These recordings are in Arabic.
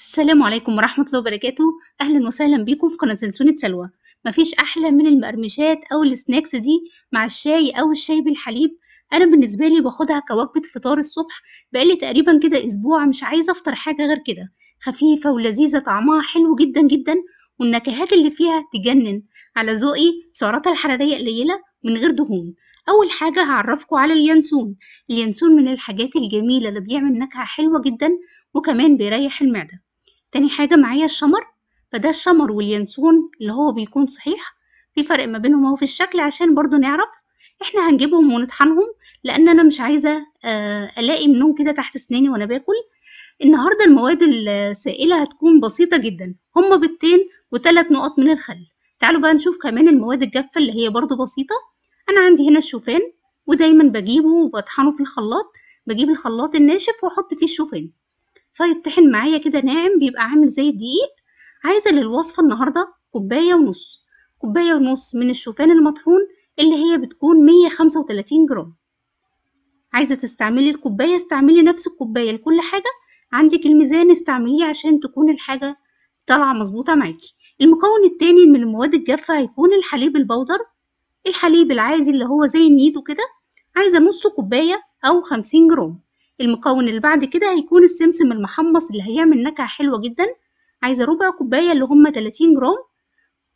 السلام عليكم ورحمة الله وبركاته أهلا وسهلا بيكم في قناة سلسونة سلوى مفيش أحلى من المقرمشات أو السناكس دي مع الشاي أو الشاي بالحليب أنا بالنسبة لي باخدها كوجبة فطار الصبح بقالي تقريبا كده أسبوع مش عايزة أفطر حاجة غير كده خفيفة ولذيذة طعمها حلو جدا جدا والنكهات اللي فيها تجنن على ذوقي سعراتها الحرارية قليلة من غير دهون أول حاجة هعرفكم على اليانسون اليانسون من الحاجات الجميلة اللي بيعمل نكهة حلوة جدا وكمان بيريح المعدة تاني حاجة معايا الشمر فده الشمر واليانسون اللي هو بيكون صحيح في فرق ما بينهم اهو في الشكل عشان برضو نعرف احنا هنجيبهم ونطحنهم لان انا مش عايزة آه، الاقي منهم كده تحت سناني وانا باكل النهاردة المواد السائلة هتكون بسيطة جدا هما بيضتين وتلات نقط من الخل تعالوا بقى نشوف كمان المواد الجافة اللي هي برضو بسيطة أنا عندي هنا الشوفان ودايما بجيبه وبطحنه في الخلاط بجيب الخلاط الناشف وأحط فيه الشوفان فيطحن معايا كده ناعم بيبقى عامل زي الدقيق عايزة للوصفة النهاردة كوباية ونص كوباية ونص من الشوفان المطحون اللي هي بتكون 135 جرام عايزة تستعملي الكوباية استعملي نفس الكوباية لكل حاجة عندك الميزان استعمليه عشان تكون الحاجة طالعة مظبوطة معاكي المكون التاني من المواد الجافة هيكون الحليب البودر الحليب العادي اللي هو زي النيدو كده عايزة نص كوباية أو خمسين جرام المكون اللي بعد كده هيكون السمسم المحمص اللي هيعمل نكهة حلوة جدا عايزة ربع كوباية اللي هما 30 جرام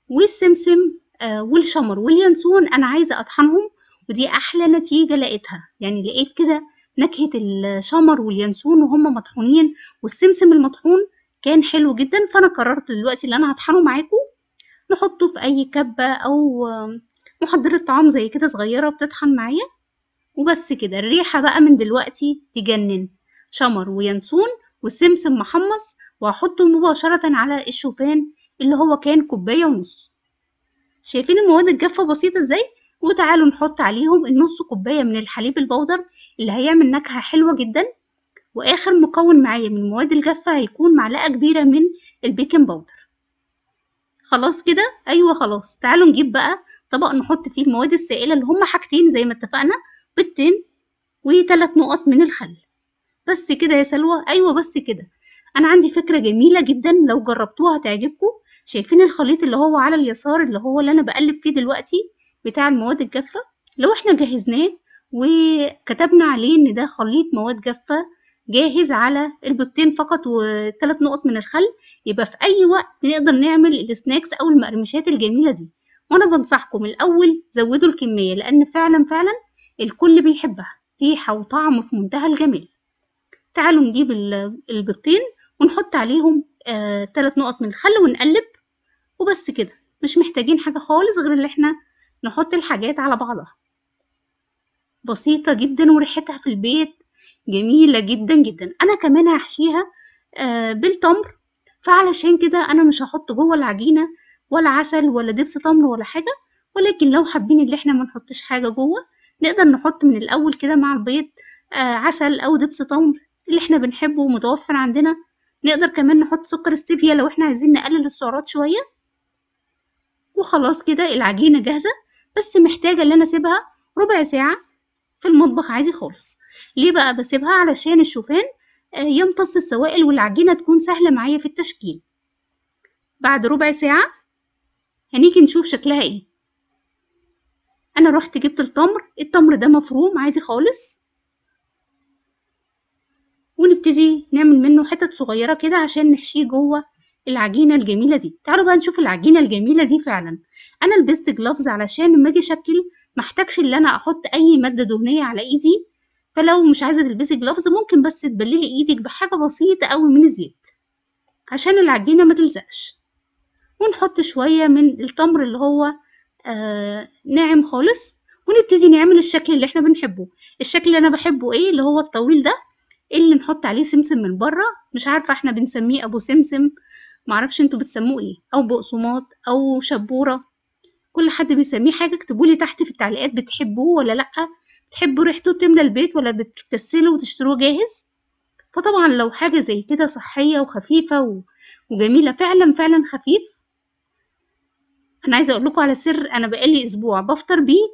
والسمسم آه والشمر واليانسون أنا عايزة أطحنهم ودي أحلى نتيجة لقيتها يعني لقيت كده نكهة الشمر واليانسون وهم مطحونين والسمسم المطحون كان حلو جدا فأنا قررت دلوقتي اللي أنا هطحنه معاكم نحطه في أي كبة أو آه، محضرة طعام زي كده صغيرة بتطحن معايا وبس كده الريحة بقى من دلوقتي تجنن شمر وينسون وسمسم محمص وهحطه مباشرة على الشوفان اللي هو كان كوباية ونص شايفين المواد الجافة بسيطة ازاي؟ وتعالوا نحط عليهم النص كوباية من الحليب البودر اللي هيعمل نكهة حلوة جدا وآخر مكون معايا من المواد الجافة هيكون معلقة كبيرة من البيكنج باودر خلاص كده أيوة خلاص تعالوا نجيب بقى طبق نحط فيه المواد السائلة اللي هما حاجتين زي ما اتفقنا بيضتين وثلاث نقط من الخل بس كده يا سلوى ايوه بس كده انا عندي فكره جميله جدا لو جربتوها هتعجبكم شايفين الخليط اللي هو على اليسار اللي هو اللي انا بقلب فيه دلوقتي بتاع المواد الجافه لو احنا جهزناه وكتبنا عليه ان ده خليط مواد جافه جاهز على البيضتين فقط وثلاث نقط من الخل يبقى في اي وقت نقدر نعمل السناكس او المقرمشات الجميله دي وانا بنصحكم الاول زودوا الكميه لان فعلا فعلا الكل بيحبها ريحة وطعم في منتهى الجمال تعالوا نجيب البيضتين ونحط عليهم آه تلات نقط من الخل ونقلب وبس كده مش محتاجين حاجة خالص غير اللي احنا نحط الحاجات على بعضها بسيطة جدا وريحتها في البيت جميلة جدا جدا أنا كمان هحشيها آه بالتمر فعلشان كده أنا مش هحط جوه العجينة ولا عسل ولا دبس تمر ولا حاجة ولكن لو حابين اللي احنا ما نحطش حاجة جوه نقدر نحط من الأول كده مع البيض آه، عسل أو دبس تمر اللي احنا بنحبه ومتوفر عندنا نقدر كمان نحط سكر ستيفيا لو احنا عايزين نقلل السعرات شوية وخلاص كده العجينة جاهزة بس محتاجة ان أنا أسيبها ربع ساعة في المطبخ عادي خالص ليه بقى بسيبها علشان الشوفان آه، يمتص السوائل والعجينة تكون سهلة معايا في التشكيل بعد ربع ساعة هنيجي نشوف شكلها ايه انا رحت جبت التمر التمر ده مفروم عادي خالص ونبتدي نعمل منه حتت صغيرة كده عشان نحشيه جوه العجينة الجميلة دي تعالوا بقى نشوف العجينة الجميلة دي فعلا انا لبست جلافز علشان لما اجي اشكل محتاجش ان انا احط اي مادة دهنية على ايدي فلو مش عايزة تلبسي جلافز ممكن بس تبللي ايدك بحاجة بسيطة قوي من الزيت عشان العجينة ما تلزقش ونحط شوية من التمر اللي هو آه، ناعم خالص ونبتدي نعمل الشكل اللي احنا بنحبه الشكل اللي انا بحبه ايه اللي هو الطويل ده اللي نحط عليه سمسم من بره مش عارفه احنا بنسميه ابو سمسم معرفش انتوا بتسموه ايه او بقسماط او شبوره كل حد بيسميه حاجه اكتبولي تحت في التعليقات بتحبوه ولا لا بتحبوا ريحته تملى البيت ولا بتكسلوا وتشتروه جاهز فطبعا لو حاجه زي كده صحيه وخفيفه وجميله فعلا فعلا خفيف انا عايزه اقول لكم على سر انا بقالي اسبوع بفطر بيه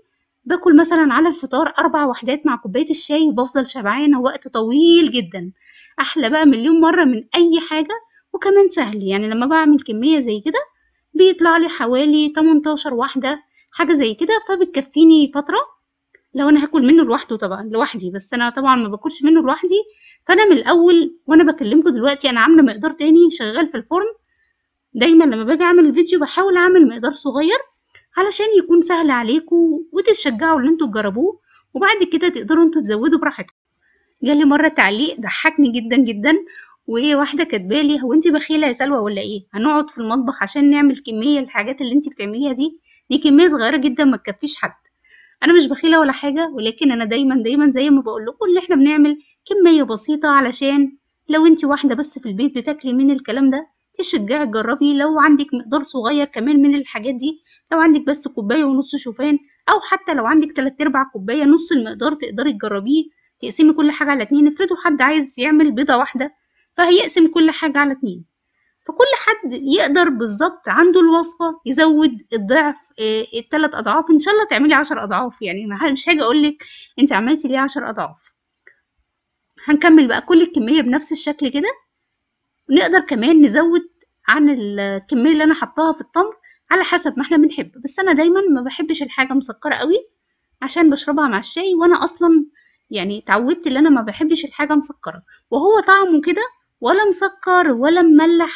باكل مثلا على الفطار اربع وحدات مع كوبايه الشاي وبفضل شبعانه وقت طويل جدا احلى بقى مليون مره من اي حاجه وكمان سهل يعني لما بعمل كميه زي كده بيطلع لي حوالي 18 واحده حاجه زي كده فبتكفيني فتره لو انا هاكل منه لوحده طبعا لوحدي بس انا طبعا ما باكلش منه لوحدي فانا من الاول وانا بكلمكم دلوقتي انا عامله مقدار تاني شغال في الفرن دايما لما باجي اعمل الفيديو بحاول اعمل مقدار صغير علشان يكون سهل عليكم وتتشجعوا ان انتوا تجربوه وبعد كده تقدروا انتوا تزودوا براحتكم جالي مره تعليق ضحكني جدا جدا واحدة كاتبالي هو انت بخيله يا سلوى ولا ايه هنقعد في المطبخ عشان نعمل كميه الحاجات اللي انت بتعمليها دي دي كميه صغيره جدا ما تكفيش حد انا مش بخيله ولا حاجه ولكن انا دايما دايما زي ما بقول لكم اللي احنا بنعمل كميه بسيطه علشان لو انت واحده بس في البيت بتاكلي من الكلام ده تشجعي تجربي لو عندك مقدار صغير كمان من الحاجات دي لو عندك بس كوبايه ونص شوفان او حتى لو عندك تلات ارباع كوبايه نص المقدار تقدري تجربيه تقسمي كل حاجه على اتنين افرضوا حد عايز يعمل بيضه واحده فهيقسم كل حاجه على اتنين فكل حد يقدر بالظبط عنده الوصفه يزود الضعف إيه التلات اضعاف ان شاء الله تعملي عشر اضعاف يعني مش هاجي اقول لك انت عملتي ليه عشر اضعاف هنكمل بقى كل الكميه بنفس الشكل كده ونقدر كمان نزود عن الكمية اللي أنا حطاها في التمر على حسب ما احنا بنحب بس أنا دايما ما بحبش الحاجة مسكرة قوي عشان بشربها مع الشاي وأنا أصلا يعني اتعودت ان انا ما بحبش الحاجه مسكره وهو طعمه كده ولا مسكر ولا مملح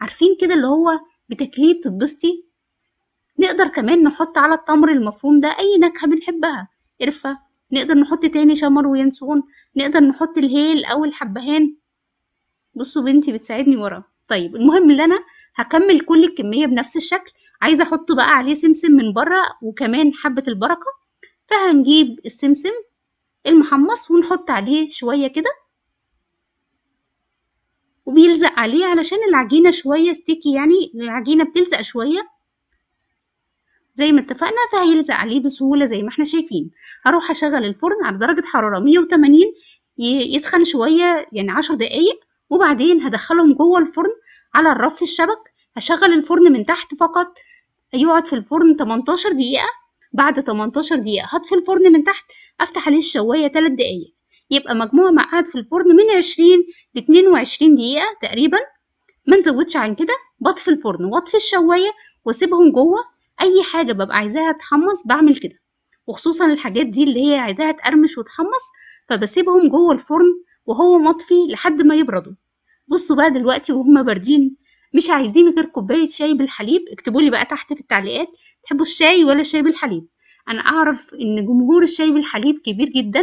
عارفين كده اللي هو بتاكليه بتتبسطي نقدر كمان نحط على التمر المفروم ده اي نكهه بنحبها قرفه نقدر نحط تاني شمر وينسون نقدر نحط الهيل او الحبهان بصوا بنتي بتساعدني ورا طيب المهم اللي انا هكمل كل الكميه بنفس الشكل عايزه احط بقى عليه سمسم من بره وكمان حبه البركه فهنجيب السمسم المحمص ونحط عليه شويه كده وبيلزق عليه علشان العجينه شويه ستيكي يعني العجينه بتلزق شويه زي ما اتفقنا فهيلزق عليه بسهوله زي ما احنا شايفين هروح اشغل الفرن على درجه حراره 180 يسخن شويه يعني 10 دقايق وبعدين هدخلهم جوه الفرن على الرف الشبك هشغل الفرن من تحت فقط يقعد في الفرن 18 دقيقة بعد 18 دقيقة هطفي الفرن من تحت أفتح عليه الشواية 3 دقايق يبقى مجموع مقعد في الفرن من 20 ل 22 دقيقة تقريبا ما نزودش عن كده بطفي الفرن واطفي الشواية واسيبهم جوه أي حاجة ببقى عايزاها تحمص بعمل كده وخصوصا الحاجات دي اللي هي عايزاها تقرمش وتحمص فبسيبهم جوه الفرن وهو مطفي لحد ما يبردوا بصوا بقى دلوقتي وهما باردين مش عايزين غير كوباية شاي بالحليب اكتبولي بقى تحت في التعليقات تحبوا الشاي ولا الشاي بالحليب انا اعرف ان جمهور الشاي بالحليب كبير جدا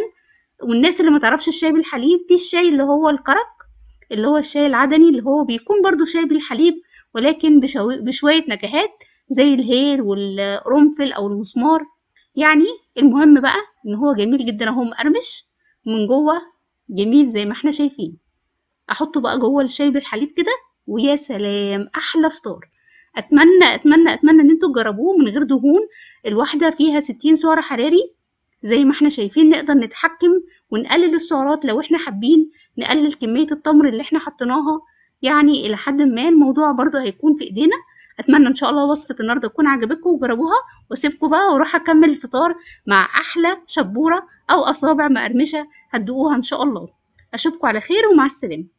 والناس اللي ما تعرفش الشاي بالحليب في الشاي اللي هو الكرك اللي هو الشاي العدني اللي هو بيكون برضو شاي بالحليب ولكن بشو... بشوية نكهات زي الهيل والقرنفل او المسمار يعني المهم بقى ان هو جميل جدا اهو مقرمش من جوه جميل زي ما احنا شايفين احطه بقى جوه الشاي بالحليب كده ويا سلام احلى فطار اتمنى اتمنى اتمنى ان انتوا تجربوه من غير دهون الواحده فيها 60 سعر حراري زي ما احنا شايفين نقدر نتحكم ونقلل السعرات لو احنا حابين نقلل كميه التمر اللي احنا حطيناها يعني الى حد ما الموضوع برضو هيكون في ايدينا اتمنى ان شاء الله وصفه النهارده تكون عجبتكم وجربوها واسيبكم بقى واروح اكمل الفطار مع احلى شبوره او اصابع مقرمشه هتدوقوها ان شاء الله اشوفكم على خير ومع السلامه